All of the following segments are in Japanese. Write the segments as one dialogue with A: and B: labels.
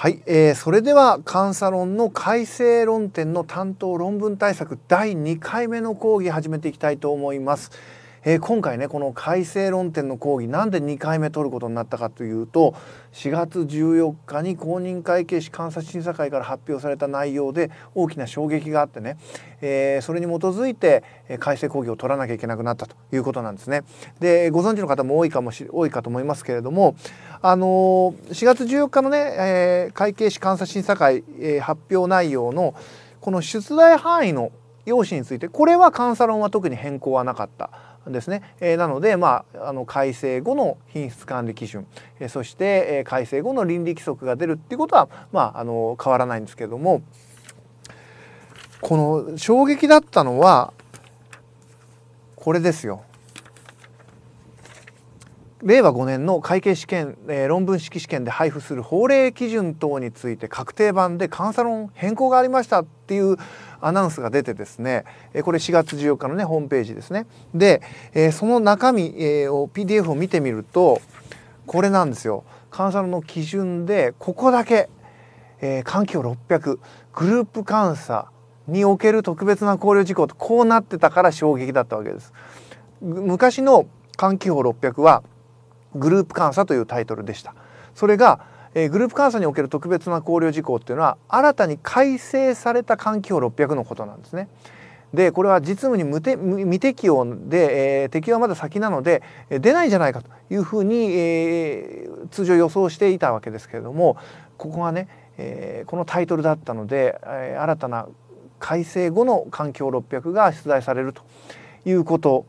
A: はい、えー、それでは監査論の改正論点の担当論文対策第2回目の講義始めていきたいと思います。えー、今回ねこの改正論点の講義なんで2回目取ることになったかというと4月14日に公認会計士監察審査会から発表された内容で大きな衝撃があってね、えー、それに基づいて改正講義を取らなきゃいけなくなったということなんですね。でご存知の方も多いかもし多いかと思いますけれども、あのー、4月14日のね、えー、会計士監査審査会、えー、発表内容のこの出題範囲の用紙についてこれは監査論は特に変更はなかった。ですね、えー、なので、まあ、あの改正後の品質管理基準、えー、そして、えー、改正後の倫理規則が出るっていうことは、まあ、あの変わらないんですけどもこの衝撃だったのはこれですよ。令和5年の会計試験、えー、論文式試験で配布する法令基準等について確定版で監査論変更がありましたっていうアナウンスが出てですね、えー、これ4月14日のねホームページですねで、えー、その中身、えー、を PDF を見てみるとこれなんですよ監査論の基準でここだけ、えー、環境600グループ監査における特別な考慮事項とこうなってたから衝撃だったわけです昔の換気法600は「グループ監査というタイトルでした。それが、えー、グループ監査における特別な考慮事項っていうのは新たに改正された環境法600のことなんですね。でこれは実務に無て未適用で、えー、適用はまだ先なので、えー、出ないんじゃないかというふうに、えー、通常予想していたわけですけれどもここがね、えー、このタイトルだったので、えー、新たな改正後の環境600が出題されるということ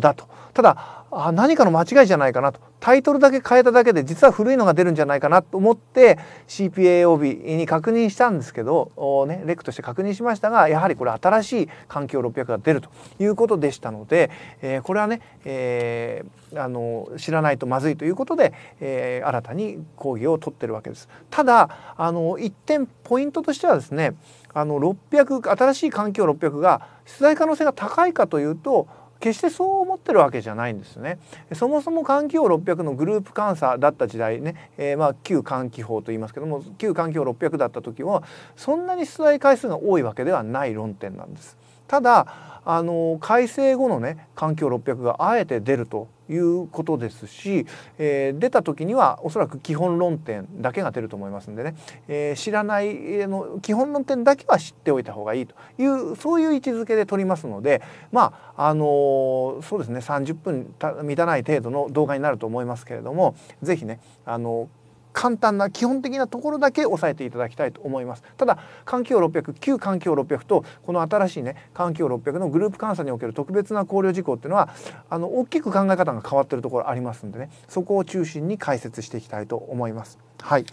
A: だとただあ何かの間違いじゃないかなとタイトルだけ変えただけで実は古いのが出るんじゃないかなと思って CPAOB に確認したんですけど、ね、レクとして確認しましたがやはりこれ新しい環境600が出るということでしたので、えー、これはね、えー、あの知らないとまずいということで、えー、新たに講義を取ってるわけです。ただあの一点ポイントとしてはですねあの600新しい環境600が出題可能性が高いかというと決してそう思ってるわけじゃないんですね。そもそも環気法600のグループ監査だった時代ね、えー、まあ旧換気法と言いますけども旧環気法600だった時はそんなに出題回数が多いわけではない論点なんです。ただあの改正後のね環境600があえて出るということですし、えー、出た時にはおそらく基本論点だけが出ると思いますんでね、えー、知らない、の基本論点だけは知っておいた方がいいというそういう位置づけで取りますのでまああのー、そうですね30分満たない程度の動画になると思いますけれども是非ねあのー簡単な基本的なところだけ押さえていただきたいと思いますただ環境600旧環境600とこの新しいね環境600のグループ監査における特別な考慮事項っていうのはあの大きく考え方が変わってるところありますんでねそこを中心に解説していきたいと思います。はい、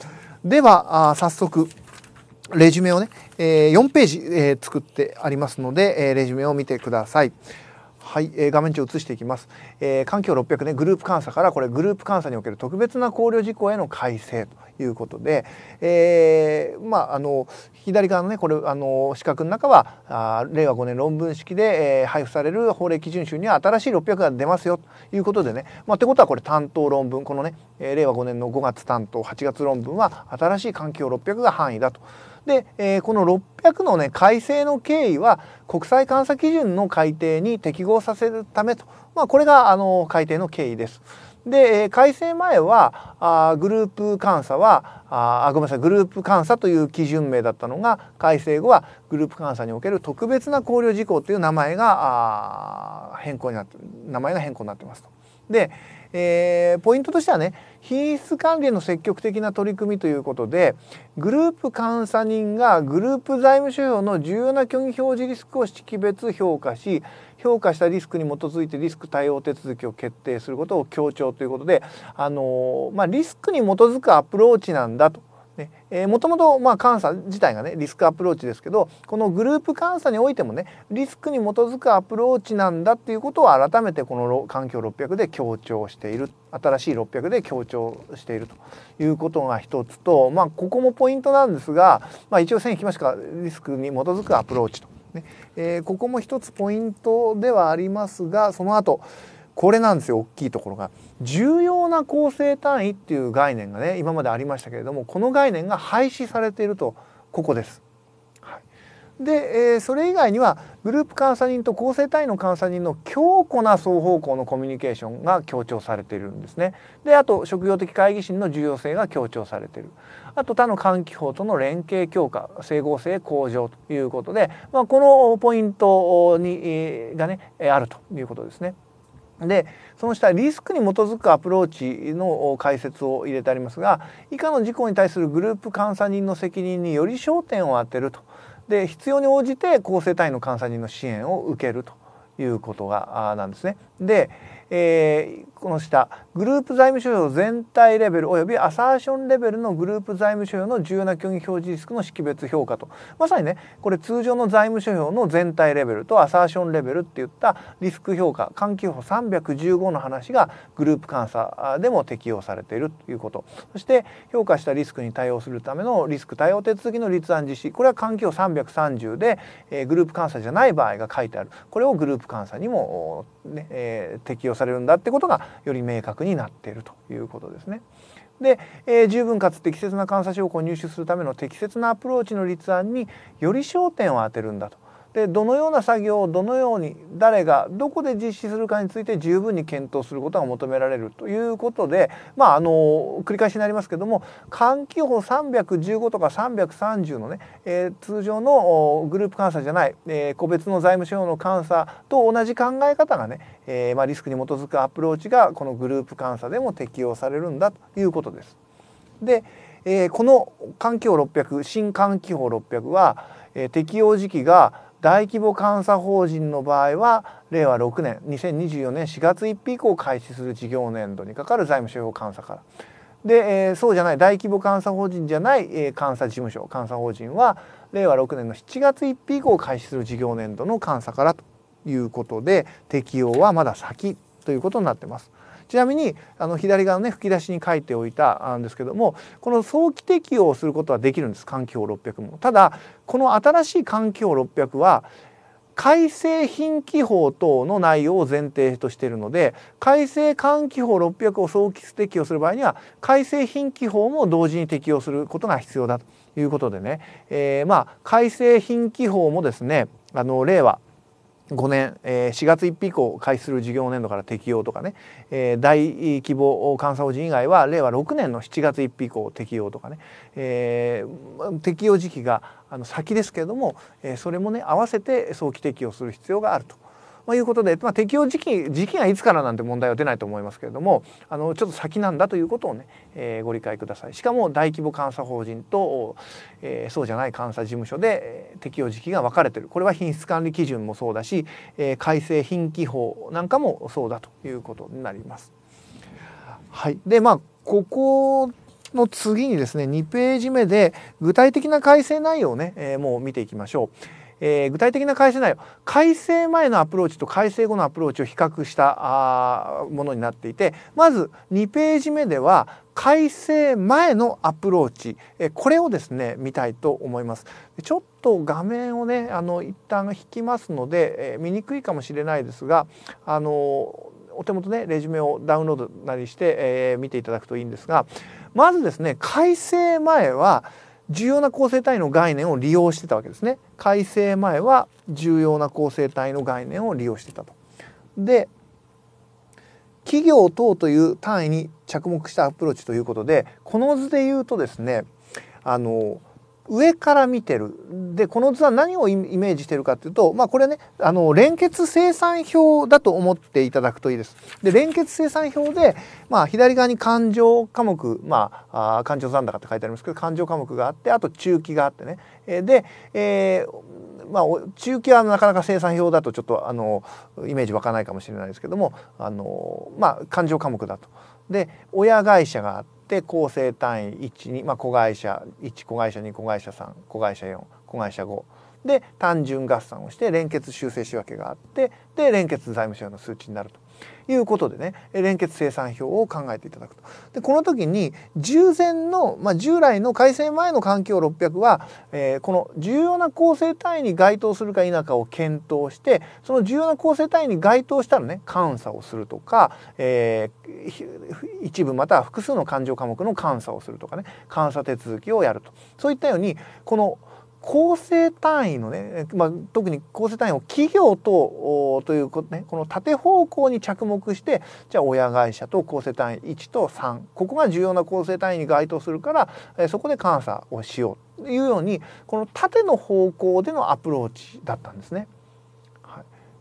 A: ではあ早速レジュメをね、えー、4ページ、えー、作ってありますので、えー、レジュメを見てください。はい、えー、画面中移していきます、えー、環境600ねグループ監査からこれグループ監査における特別な考慮事項への改正ということで、えー、まああの左側のねこれあの四角の中はあ令和5年論文式で、えー、配布される法令基準集には新しい600が出ますよということでね、まあ、ってことはこれ担当論文このね、えー、令和5年の5月担当8月論文は新しい環境600が範囲だと。で、えー、この600のね改正の経緯は国際監査基準の改定に適合させるためと、まあ、これがあの改定の経緯です。で改正前はあグループ監査はあごめんなさいグループ監査という基準名だったのが改正後はグループ監査における特別な考慮事項という名前が変更になって名前が変更になってますと。で、えー、ポイントとしてはね品質管理の積極的な取り組みということでグループ監査人がグループ財務諸表の重要な虚偽表示リスクを識別評価し評価したリスクに基づいてリスク対応手続きを決定することを強調ということで、あのー、まあ、リスクに基づくアプローチなんだとえー、もともとまあ監査自体がねリスクアプローチですけどこのグループ監査においてもねリスクに基づくアプローチなんだっていうことを改めてこの環境600で強調している新しい600で強調しているということが一つと、まあ、ここもポイントなんですが、まあ、一応線引きましたかリスクに基づくアプローチと。ねえー、ここも一つポイントではありますがその後、これなんですよ大きいところが重要な構成単位っていう概念がね今までありましたけれどもこの概念が廃止されているとここです。はい、で、えー、それ以外にはグループ監査人と構成単位の監査人の強固な双方向のコミュニケーションが強調されているんですね。であと職業的会議心の重要性が強調されている。あと他の換気法との連携強化整合性向上ということで、まあ、このポイントに、がねあるということですね。でその下リスクに基づくアプローチの解説を入れてありますが以下の事項に対するグループ監査人の責任により焦点を当てるとで必要に応じて構成単位の監査人の支援を受けるということがなんですね。で、えー、この下グループ財務諸表全体レベルおよびアサーションレベルのグループ財務諸表の重要な虚偽表示リスクの識別評価とまさにねこれ通常の財務諸表の全体レベルとアサーションレベルっていったリスク評価換気法315の話がグループ監査でも適用されているということそして評価したリスクに対応するためのリスク対応手続きの立案実施これは換気法330で、えー、グループ監査じゃない場合が書いてあるこれをグループ監査にも、ねえー、適用されるんだってことがより明確になっているということですね。で、えー、十分かつ適切な監査証拠を入手するための適切なアプローチの立案により焦点を当てるんだとでどのような作業をどのように誰がどこで実施するかについて十分に検討することが求められるということで、まあ、あの繰り返しになりますけども換気法315とか330のね、えー、通常のグループ監査じゃない、えー、個別の財務諸の監査と同じ考え方がね、えーまあ、リスクに基づくアプローチがこのグループ監査でも適用されるんだということです。で、えー、この環境600新換気法600は、えー、適用時期が大規模監査法人の場合は令和6年2024年4月1日以降開始する事業年度にかかる財務諸表監査からで、えー、そうじゃない大規模監査法人じゃない、えー、監査事務所監査法人は令和6年の7月1日以降開始する事業年度の監査からということで適用はまだ先ということになってます。ちなみにあの左側のね吹き出しに書いておいたんですけどもこの早期適用することはできるんです環境600も。ただこの新しい環境600は改正品規法等の内容を前提としているので改正換気法600を早期適用する場合には改正品規法も同時に適用することが必要だということでね、えー、まあ改正品規法もですねあの令和5年、え4月1日以降開始する事業年度から適用とかね、え大規模監査法人以外は令和6年の7月1日以降適用とかね、え適用時期があの先ですけれども、えそれもね合わせて早期適用する必要があるとまあ、いうことで、まあ、適用時期時期がいつからなんて問題は出ないと思いますけれどもあのちょっと先なんだということをね、えー、ご理解ください。しかも大規模監査法人と、えー、そうじゃない監査事務所で適用時期が分かれてるこれは品質管理基準もそうだし、えー、改正品規法なんかもそうだということになります。はい、でまあここの次にですね2ページ目で具体的な改正内容をね、えー、もう見ていきましょう。えー、具体的な改正内容改正前のアプローチと改正後のアプローチを比較したあものになっていてまず2ページ目では改正前のアプローチ、えー、これをですね見たいと思います。ちょっと画面をねあの一旦引きますので、えー、見にくいかもしれないですがあのお手元ね、レジュメをダウンロードなりして、えー、見ていただくといいんですがまずですね改正前は重要な構成体の概念を利用してたわけですね。改正前は重要な構成体の概念を利用してたと。で企業等という単位に着目したアプローチということでこの図で言うとですねあの上から見てるでこの図は何をイメージしてるかっていうと、まあ、これねあの連結生産表だと思っていただくといいです。で連結生産表で、まあ、左側に勘定科目、まあ、あ勘定残高って書いてありますけど勘定科目があってあと中期があってねで、えーまあ、中期はなかなか生産表だとちょっとあのイメージ湧かないかもしれないですけどもあの、まあ、勘定科目だと。で親会社があっして構成単位12、まあ、子会社1子会社2子会社3子会社4子会社5で単純合算をして連結修正仕分けがあってで連結財務省の数値になるということでね連結生産表を考えていただくと。でこの時に従前の、まあ、従来の改正前の環境600は、えー、この重要な構成単位に該当するか否かを検討してその重要な構成単位に該当したらね監査をするとか、えー、一部または複数の勘定科目の監査をするとかね監査手続きをやるとそういったようにこの構成単位のね、まあ、特に構成単位を企業とというこ,、ね、この縦方向に着目してじゃあ親会社と構成単位1と3ここが重要な構成単位に該当するから、えそこで監査をしようというようにこの縦の方向でのアプローチだったんですね。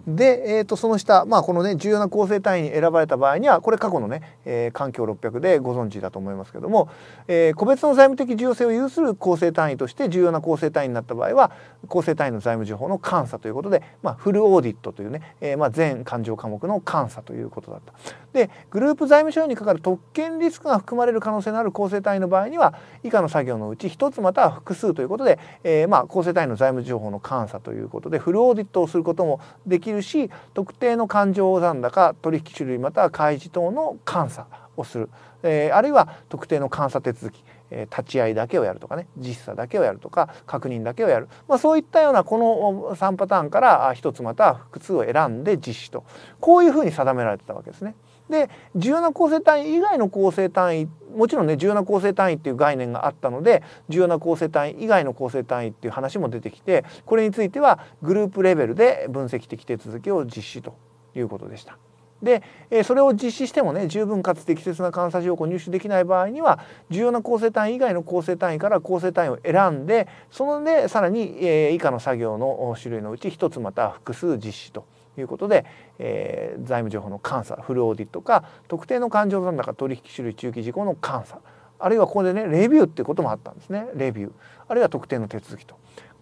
A: で、えー、とその下、まあ、このね重要な構成単位に選ばれた場合にはこれ過去のね、えー、環境600でご存知だと思いますけども、えー、個別の財務的重要性を有する構成単位として重要な構成単位になった場合は構成単位の財務情報の監査ということで、まあ、フルオーディットというね、えー、まあ、全勘定科目の監査ということだった。でグループ財務省にかかる特権リスクが含まれる可能性のある構成単位の場合には以下の作業のうち1つまたは複数ということで、えまあ、構成単位の財務情報の監査ということでフルオーディットをすることもできるるし特定の勘定残高取引種類または開示等の監査をする、えー、あるいは特定の監査手続き、え立ち会いだけをやるとかね実査だけをやるとか確認だけをやる、まあ、そういったようなこの3パターンから1つまたは複数を選んで実施とこういうふうに定められてたわけですね。で重要な構成単位以外の構成単位もちろんね重要な構成単位っていう概念があったので重要な構成単位以外の構成単位っていう話も出てきてこれについてはグループレベルで分析的手続きを実施ということでした。でそれを実施してもね十分かつ適切な監査情報を入手できない場合には重要な構成単位以外の構成単位から構成単位を選んでそのでさらに以下の作業の種類のうち1つまた複数実施ということで、えー、財務情報の監査フルオーディットか特定の勘定残高取引種類中期事項の監査あるいはここでねレビューっていうこともあったんですねレビューあるいは特定の手続きと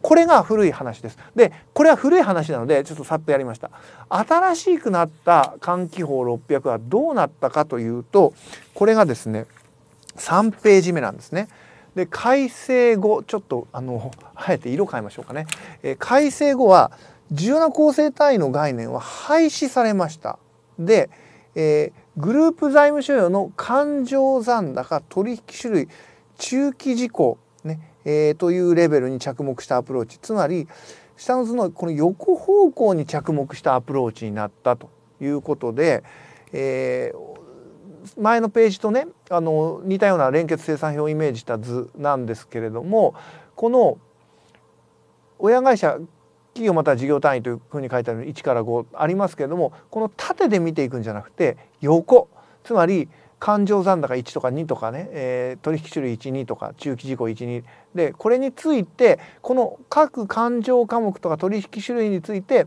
A: これが古い話ですでこれは古い話なのでちょっとさっとやりました新しくなった換気法600はどうなったかというとこれがですね3ページ目なんですねで改正後ちょっとあのあえて色変えましょうかね、えー、改正後は重要な構成単位の概念は廃止されました。で、えー、グループ財務諸与の勘定残高取引種類中期事項、ねえー、というレベルに着目したアプローチつまり下の図のこの横方向に着目したアプローチになったということで、えー、前のページとねあの似たような連結生産表をイメージした図なんですけれどもこの親会社企業または事業単位というふうに書いてある1から5ありますけれどもこの縦で見ていくんじゃなくて横つまり勘定残高1とか2とかね、えー、取引種類12とか中期事項12でこれについてこの各勘定科目とか取引種類について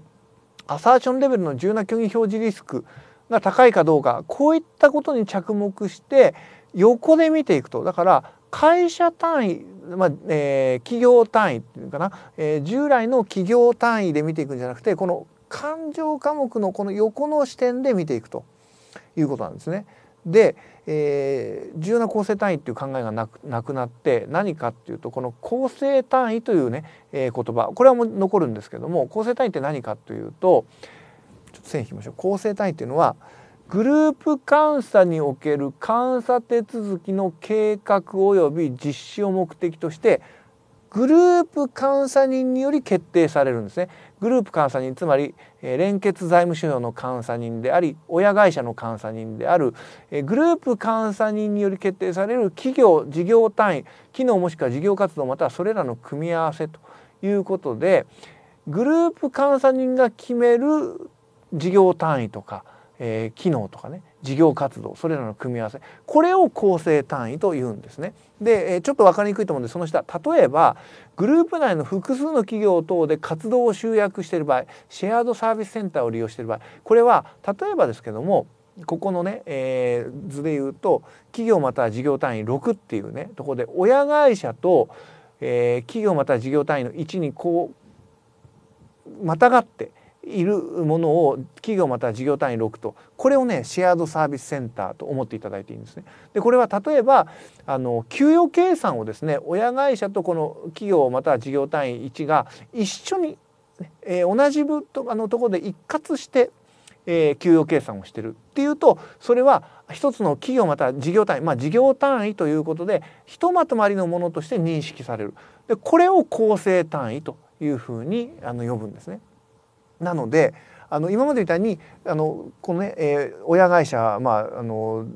A: アサーションレベルの重要な虚偽表示リスクが高いかどうかこういったことに着目して横で見ていくとだから会社単位、まあえー、企業単位っていうかな、えー、従来の企業単位で見ていくんじゃなくてこの勘定科目のこの横の視点で見ていくということなんですね。で、えー、重要な構成単位っていう考えがなくなくなって何かっていうとこの構成単位というね、えー、言葉これはもう残るんですけども構成単位って何かというとちょっと線引きましょう構成単位っていうのは、グループ監査における監査手続きの計画及び実施を目的としてグループ監査人により決定されるんですね。グループ監査人つまり、え連結財務諸表の監査人であり親会社の監査人である、えグループ監査人により決定される企業事業単位機能もしくは事業活動またはそれらの組み合わせということでグループ監査人が決める事業単位とかえー、機能とかね事業活動それらの組み合わせこれを構成単位と言うんですね。で、えー、ちょっと分かりにくいと思うんでその下例えばグループ内の複数の企業等で活動を集約している場合シェアードサービスセンターを利用している場合これは例えばですけどもここのね、えー、図で言うと企業または事業単位6っていうねとこで親会社と、えー、企業または事業単位の1にこうまたがっているものを企業または事業単位6とこれをねシェアードサービスセンターと思っていただいていいんですね。でこれは例えばあの給与計算をですね親会社とこの企業または事業単位1が一緒に、えー、同じ部とあのところで一括してえー、給与計算をしてるっていうとそれは一つの企業または事業単位まあ事業単位ということでひとまとまりのものとして認識されるでこれを構成単位というふうにあの呼ぶんですね。なのであの今までみたいにあのこのね、えー、親会社まああの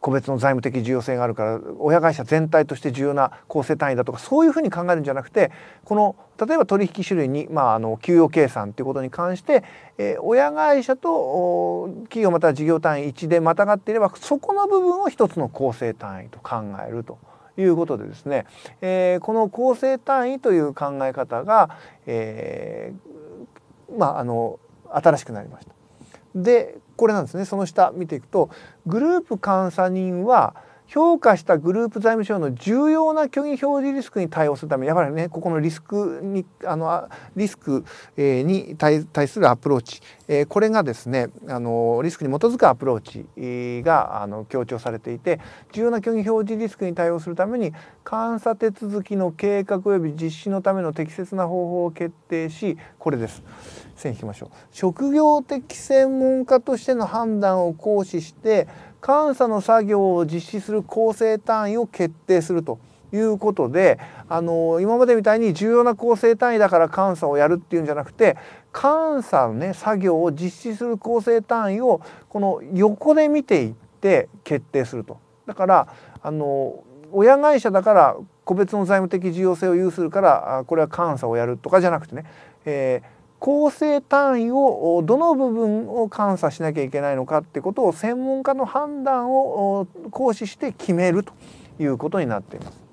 A: 個別の財務的重要性があるから親会社全体として重要な構成単位だとかそういうふうに考えるんじゃなくてこの例えば取引種類に、まあ、あの給与計算っていうことに関して、えー、親会社と企業または事業単位1でまたがっていればそこの部分を一つの構成単位と考えると。いうことでですね、えー、この構成単位という考え方が、えー、まあ、あの新しくなりました。でこれなんですねその下見ていくとグループ監査人は評価したグループ財務省の重要な虚偽表示リスクに対応するためやはりねここのリスクにあのリスク、えに対するアプローチ、えこれがですねあのリスクに基づくアプローチがあの強調されていて重要な虚偽表示リスクに対応するために監査手続きの計画及び実施のための適切な方法を決定しこれです。線引きましょう職業的専門家としての判断を行使して監査の作業を実施する構成単位を決定するということであの今までみたいに重要な構成単位だから監査をやるっていうんじゃなくて監査のね作業を実施する構成単位をこの横で見ていって決定すると。だからあの親会社だから個別の財務的重要性を有するからこれは監査をやるとかじゃなくてね、えー構成単位をどの部分を監査しなきゃいけないのかってことを専門家の判断を行使して決めるということになっています。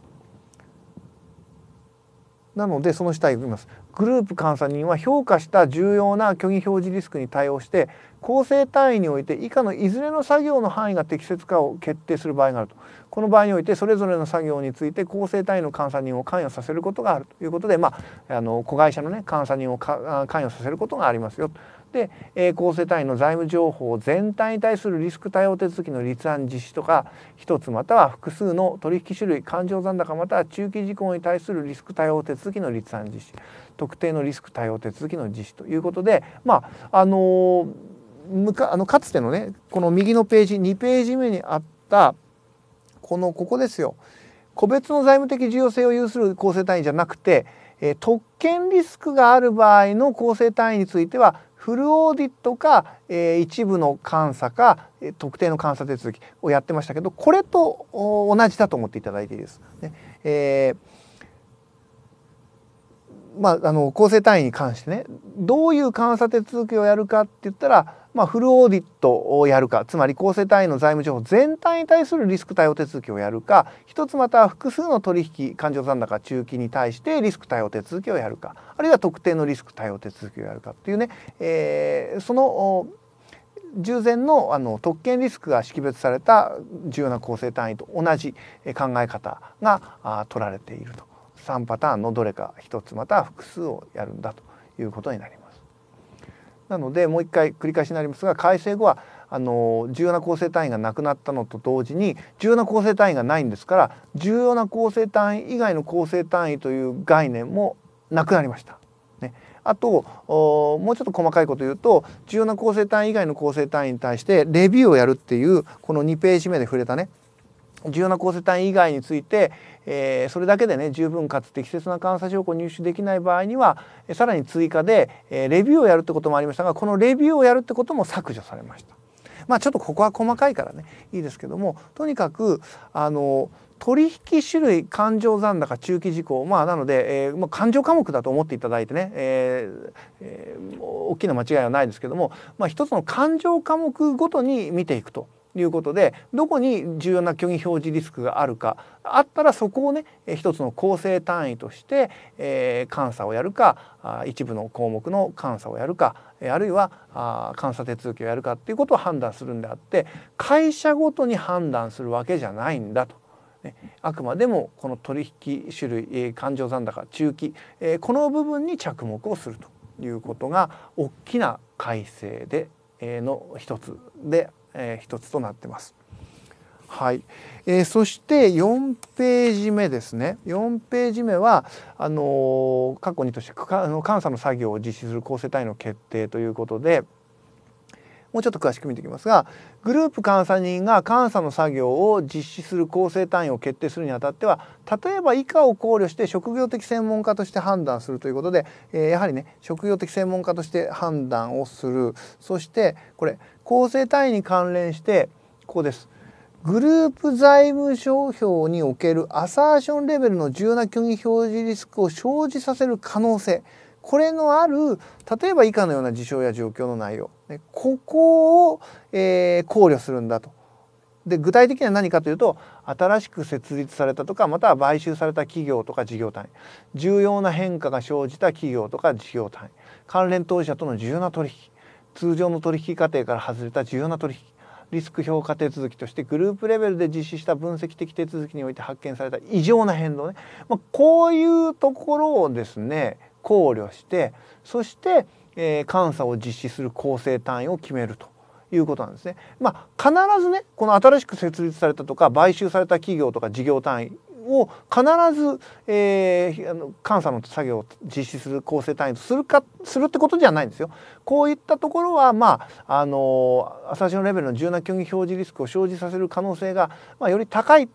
A: なのでその下いきます。グループ監査人は評価した重要な虚偽表示リスクに対応して構成単位において以下のいずれの作業の範囲が適切かを決定する場合があるとこの場合においてそれぞれの作業について構成単位の監査人を関与させることがあるということで、まあ、あの子会社の、ね、監査人を関与させることがありますよで、えー、成単位の財務情報全体に対するリスク対応手続きの立案実施とか1つまたは複数の取引種類勘定残高または中期事項に対するリスク対応手続きの立案実施特定のリスク対応手続きの実施ということでまああのー、むかあのかつてのねこの右のページ2ページ目にあったこのここですよ個別の財務的重要性を有する構成単位じゃなくて、えー、特権リスクがある場合の構成単位についてはフルオーディットか、えー、一部の監査か、えー、特定の監査手続きをやってましたけどこれと同じだと思っていただいていいです。ねえー、まあ、あの構成単位に関してねどういう監査手続きをやるかって言ったらまあ、フルオーディットをやるかつまり構成単位の財務情報全体に対するリスク対応手続きをやるか一つまた複数の取引勘定残高中期に対してリスク対応手続きをやるかあるいは特定のリスク対応手続きをやるかっていうね、えー、その従前のあの特権リスクが識別された重要な構成単位と同じ考え方が取られていると3パターンのどれか1つまた複数をやるんだということになります。なのでもう一回繰り返しになりますが改正後はあの重要な構成単位がなくなったのと同時に重要な構成単位がないんですから重要な構成単位以外の構成単位という概念もなくなりました。ね、あともうちょっと細かいこと言うと重要な構成単位以外の構成単位に対してレビューをやるっていうこの2ページ目で触れたね重要な構成単位以外について、えー、それだけでね十分かつ適切な監査証拠を入手できない場合にはさらに追加で、えー、レビューをやるってこともありましたがこのレビューをやるってことも削除されました。まあちょっとここは細かいからねいいですけどもとにかくあの取引種類勘定残高中期事項まあなので、えーまあ、勘定科目だと思っていただいてね、えーえー、大きな間違いはないですけども、まあ、一つの勘定科目ごとに見ていくということでどこに重要な虚偽表示リスクがあるかあったらそこをね一つの構成単位として、えー、監査をやるか一部の項目の監査をやるかあるいは監査手続きをやるかっていうことを判断するんであって会社ごとに判断するわけじゃないんだと。あくまでもこの取引種類、勘定残高中期、えこの部分に着目をするということが大きな改正で、えの一つでえー、一つとなってます。はい、えー、そして4ページ目ですね4ページ目はあのー、過去にとして間の監査の作業を実施する構成体の決定ということでもうちょっと詳しく見ていきますがグループ監査人が監査の作業を実施する構成単位を決定するにあたっては例えば以下を考慮して職業的専門家として判断するということで、えー、やはりね職業的専門家として判断をするそしてこれ構成単位に関連してここです。グループ財務商標におけるアサーションレベルの重要な虚偽表示リスクを生じさせる可能性これのある例えば以下のような事象や状況の内容ここを、え考慮するんだと。で具体的には何かというと新しく設立されたとかまたは買収された企業とか事業単位重要な変化が生じた企業とか事業単位関連当事者との重要な取引通常の取引過程から外れた重要な取引リスク評価手続きとしてグループレベルで実施した分析的手続きにおいて発見された異常な変動ね、まあ、こういうところをですね考慮してそして、え監査を実施する構成単位を決めるということなんですね。まあ、必ずねこの新しく設立されたとか買収された企業とか事業単位を必ず、えー、監査の作業を実施する構成単位とするかするってことじゃないんですよ。こういったところはまああの朝日のレベルの柔軟競技表示リスクを生じさせる可能性が、まあ、より高い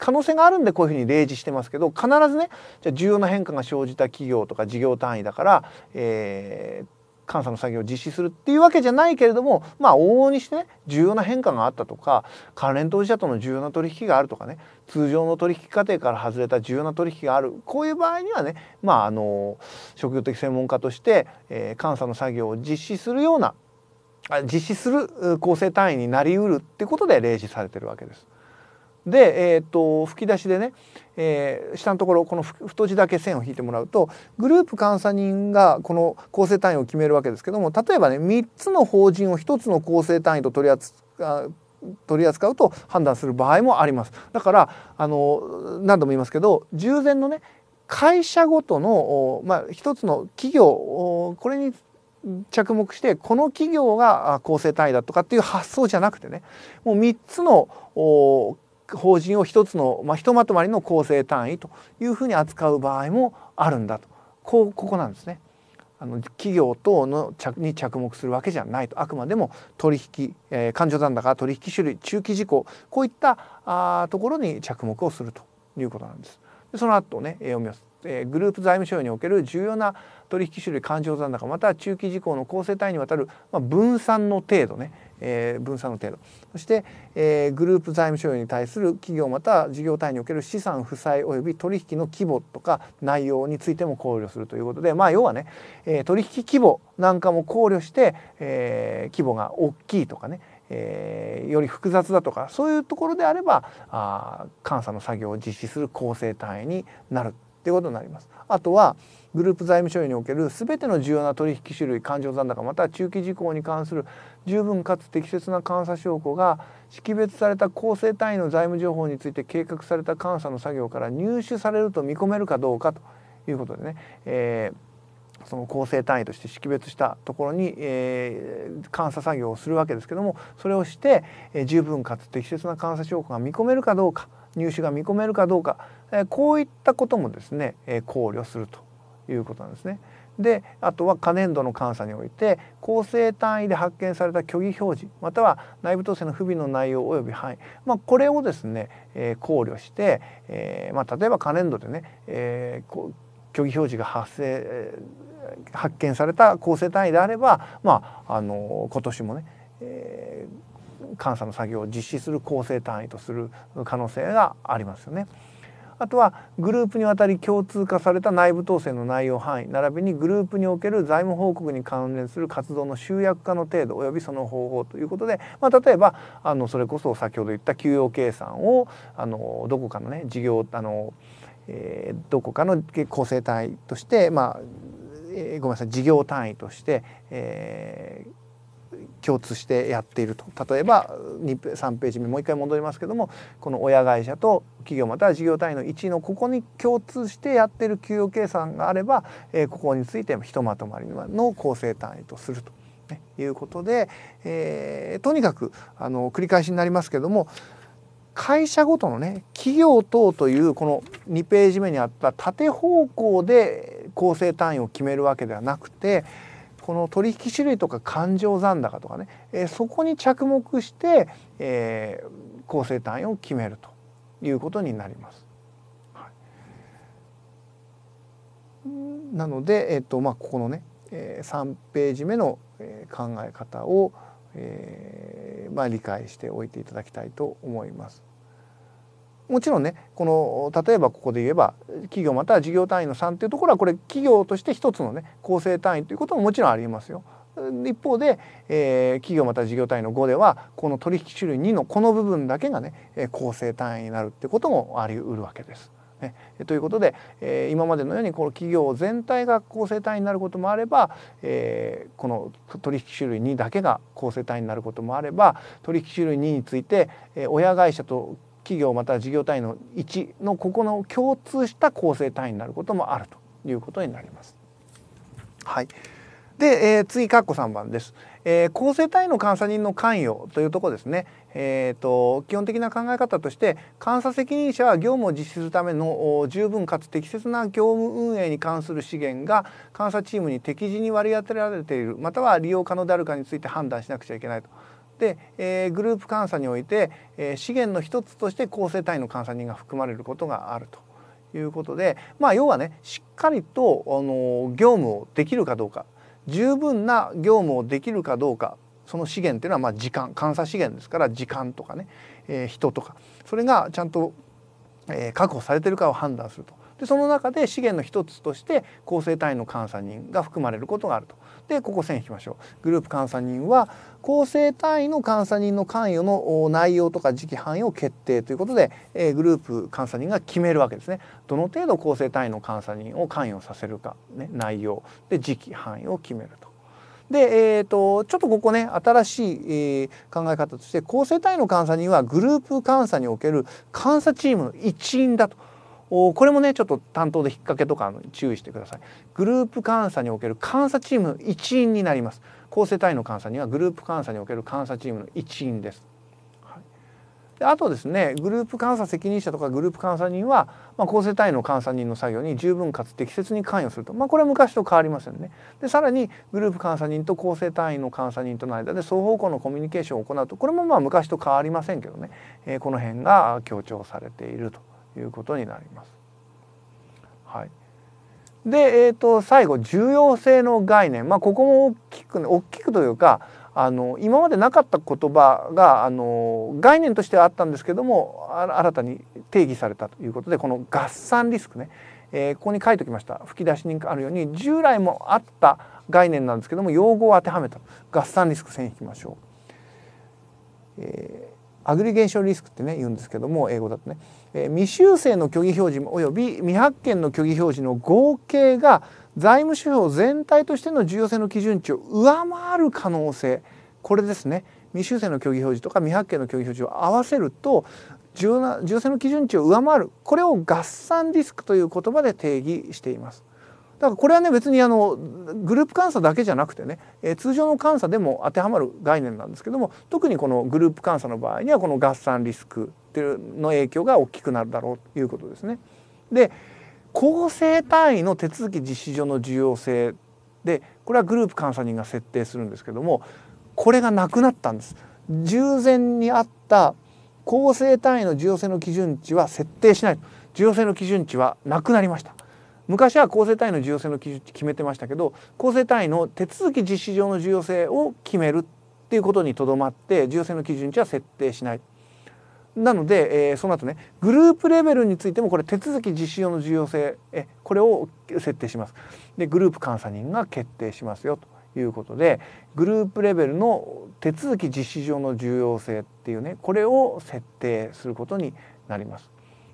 A: 可能性があるんでこういうふうに例示してますけど必ずねじゃ重要な変化が生じた企業とか事業単位だから、えー、監査の作業を実施するっていうわけじゃないけれどもまあ往々にしてね重要な変化があったとか関連当事者との重要な取引があるとかね通常の取引過程から外れた重要な取引があるこういう場合にはねまああの職業的専門家として、えー、監査の作業を実施するような実施する構成単位になりうるってことで例示されてるわけです。で、えー、っと吹き出しでね、えー、下のところこの太字だけ線を引いてもらうとグループ監査人がこの構成単位を決めるわけですけども例えばね3つの法人を1つの構成単位と取り扱う取り扱うと判断する場合もあります。だからあの何度も言いますけど従前のね会社ごとの、まあ、一つの企業これに着目してこの企業が構成単位だとかっていう発想じゃなくてねもう3つの法人を一つの、まあ、ひとまとまりの構成単位というふうに扱う場合もあるんだとこうここなんですね。あの企業等の着に着目するわけじゃないとあくまでも取引、えー、勘定残高取引種類中期事項こういったあところに着目をするということなんです。でその後ね、えー、読みます、えー、グループ財務省における重要な取引種類勘定残高または中期事項の構成単位にわたる、まあ、分散の程度ねえー、分散の程度そして、えー、グループ財務所に対する企業または事業単位における資産負債及び取引の規模とか内容についても考慮するということでまあ要はね、えー、取引規模なんかも考慮して、えー、規模が大きいとかねえー、より複雑だとかそういうところであればあ監査の作業を実施する構成単位になるっていうことになります。あとはグループ財務省における全ての重要な取引種類勘定残高または中期事項に関する十分かつ適切な監査証拠が識別された構成単位の財務情報について計画された監査の作業から入手されると見込めるかどうかということでね、えーその構成単位として識別したところに、えー、監査作業をするわけですけどもそれをして、えー、十分かつ適切な監査証拠が見込めるかどうか入手が見込めるかどうか、えー、こういったこともですね、え考慮するということなんですね。であとは可燃度の監査において構成単位で発見された虚偽表示または内部統制の不備の内容及び範囲、まあ、これをですね、えー、考慮して、えー、まあ、例えば可燃度でね、えー、こ虚偽表示が発生、えー、発見された構成単位であれば、まあ、あの今年もね、え監査の作業を実施する構成単位とする可能性がありますよね。あとはグループにわたり共通化された内部統制の内容範囲並びにグループにおける財務報告に関連する活動の集約化の程度及びその方法ということで、まあ、例えばあのそれこそ先ほど言った給与計算をあのどこかのね事業あの、えー、どこかの構成体としてまあえごめんなさい事業単位として、えー、共通してやっていると例えば3ページ目もう一回戻りますけどもこの親会社と企業または事業単位の1のここに共通してやってる給与計算があれば、えここについてひとまとまりの構成単位とすると、ね、いうことで、えー、とにかくあの繰り返しになりますけども会社ごとのね企業等というこの2ページ目にあった縦方向で構成単位を決めるわけではなくてこの取引種類とか勘定残高とかね、えー、そこに着目して、えー、構成単位を決めるということになります。はい、なので、えーとまあ、ここのね、えー、3ページ目のえ考え方を、えーまあ、理解しておいていただきたいと思います。もちろんねこの例えばここで言えば企業または事業単位の3っていうところはこれ企業として一つのね構成単位ということももちろんありますよ。一方で、えー、企業また事業単位の5ではこの取引種類2のこの部分だけがね構成単位になるってこともありうるわけです。ね、ということで、えー、今までのようにこの企業全体が構成単位になることもあれば、えー、この取引種類2だけが構成単位になることもあれば取引種類2について、えー、親会社と企業また事業単位の1のここの共通した構成単位になることもあるということになります。はい、で、えー、次括弧3番です。えー、構成単位の監査人の関与というとこですね、えーと基本的な考え方として監査責任者は業務を実施するための十分かつ適切な業務運営に関する資源が監査チームに適時に割り当てられているまたは利用可能であるかについて判断しなくちゃいけないと。で、えー、グループ監査において、えー、資源の一つとして構成単位の監査人が含まれることがあるということで、まあ、要はねしっかりと、あの業務をできるかどうか十分な業務をできるかどうかその資源っていうのはまあ時間監査資源ですから時間とかね、えー、人とかそれがちゃんと、えー、確保されてるかを判断すると。でその中で資源の一つとして構成単位の監査人が含まれることがあると。でここ線引きましょう。グループ監査人は構成単位の監査人の関与の内容とか時期範囲を決定ということで、えグループ監査人が決めるわけですね。どの程度構成単位の監査人を関与させるか、ね、内容で時期範囲を決めると。で、えーと、ちょっとここね新しい、えー、考え方として構成単位の監査人はグループ監査における監査チームの一員だと。これもねちょっと担当で引っ掛けとか注意してくださいグループ監査における監査チームの一員になります構成単位の監査にはグループ監査における監査チームの一員です、はい、であとですねグループ監査責任者とかグループ監査人は、まあ、構成単位の監査人の作業に十分かつ適切に関与すると、まあ、これは昔と変わりませんねでさらにグループ監査人と構成単位の監査人との間で双方向のコミュニケーションを行うとこれもまあ昔と変わりませんけどね、えー、この辺が強調されているということになります。はい、で、えーと、最後重要性の概念、まあ、ここも大きく、ね、大きくというかあの今までなかった言葉があの概念としてはあったんですけども新たに定義されたということでこの合算リスクね、えー、ここに書いておきました吹き出しにあるように従来もあった概念なんですけども用語を当てはめた合算リスク線引きましょう。えー、アグリゲーションリスクってね言うんですけども英語だとね未修正の虚偽表示及び未発見の虚偽表示の合計が財務指標全体としての重要性の基準値を上回る可能性これですね未修正の虚偽表示とか未発見の虚偽表示を合わせると重要な重要性の基準値を上回るこれを合算リスクという言葉で定義しています。だからこれはね別にあのグループ監査だけじゃなくてね、え通常の監査でも当てはまる概念なんですけども特にこのグループ監査の場合にはこの合算リスクていうの影響が大きくなるだろうということですね。で構成単位の手続き実施上の重要性でこれはグループ監査人が設定するんですけどもこれがなくなったんです。従前にあった構成単位の重要性の基準値は設定しない重要性の基準値はなくなりました。昔は構成単位の重要性の基準値決めてましたけど構成単位の手続き実施上の重要性を決めるっていうことにとどまって重要性の基準値は設定しない。なので、えー、その後ねグループレベルについてもこれ手続き実施用の重要性えこれを設定します。でグループ監査人が決定しますよということでグループレベルの手続き実施上の重要性っていうねこれを設定することになります。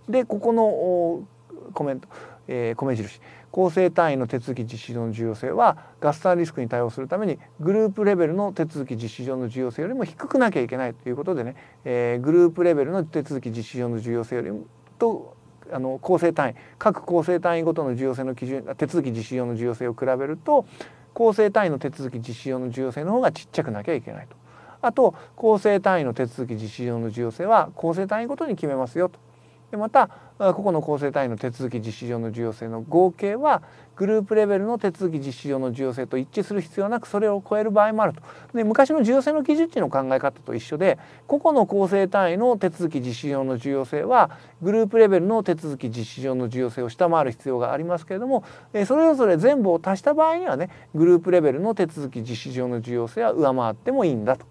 A: でここのコメント、えー、米印構成単位の手続き実施上の重要性はガスターリスクに対応するためにグループレベルの手続き実施上の重要性よりも低くなきゃいけないということでね、えー、グループレベルの手続き実施上の重要性よりもとあの構成単位各構成単位ごとの重要性の基準手続き実施上の重要性を比べると構成単位の手続き実施上の重要性の方がちっちゃくなきゃいけないと。あと構成単位の手続き実施上の重要性は構成単位ごとに決めますよとでまた個々の構成単位の手続き実施上の重要性の合計はグループレベルの手続き実施上の重要性と一致する必要なくそれを超える場合もあるとで昔の重要性の基準値の考え方と一緒で個々の構成単位の手続き実施上の重要性はグループレベルの手続き実施上の重要性を下回る必要がありますけれどもそれぞれ全部を足した場合にはねグループレベルの手続き実施上の重要性は上回ってもいいんだと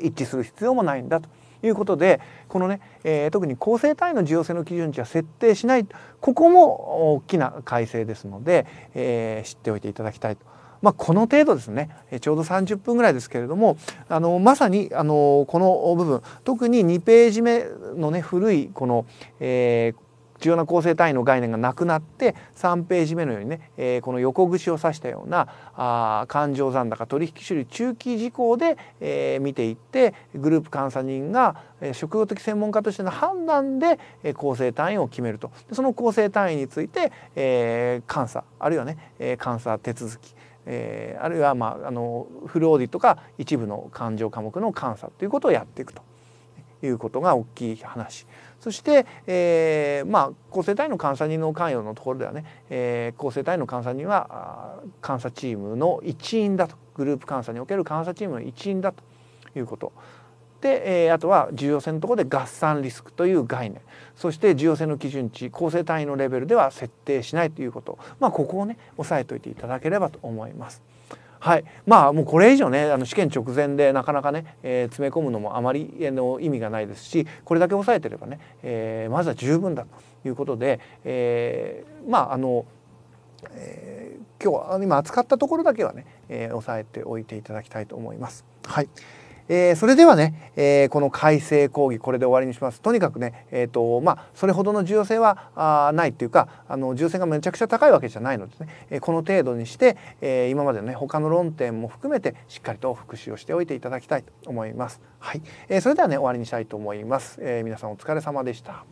A: 一致する必要もないんだということでこのね、えー、特に構成単位の需要性の基準値は設定しないここも大きな改正ですので、えー、知っておいていただきたいと。まあ、この程度ですねちょうど30分ぐらいですけれどもあのまさにあのこの部分特に2ページ目のね古いこの、えー、重要な構成単位の概念がなくなって3ページ目のようにね、えー、この横串を指したようなあ勘定残高取引種類中期事項で、えー、見ていってグループ監査人が職業的専門家としての判断で構成単位を決めるとその構成単位について、えー、監査あるいはね、えー、監査手続きえー、あるいは、まあ、あのフルオーディとか一部の勘定科目の監査ということをやっていくということが大きい話。そして、えー、まあ抗生体の監査人の関与のところではね、えー、抗生体の監査人は監査チームの一員だとグループ監査における監査チームの一員だということで、えー、あとは重要性のところで合算リスクという概念そして重要性の基準値構成単位のレベルでは設定しないということ、まあ、ここをね押さえておいていただければと思います。はい、まあもうこれ以上ねあの試験直前でなかなかね、えー、詰め込むのもあまり、の意味がないですしこれだけ抑えてればね、えー、まずは十分だということで、えー、まああの、えー、今日は今扱ったところだけはね、えー、抑えておいていただきたいと思います。はいえー、それではね、えー、この改正講義これで終わりにしますとにかくね、えーとまあ、それほどの重要性はあないっていうかあの重要性がめちゃくちゃ高いわけじゃないのでね、えー、この程度にして、えー、今までのね他の論点も含めてしっかりと復習をしておいていただきたいと思います。はい、えー、それではね終わりにしたいと思います。えー、皆さんお疲れ様でした。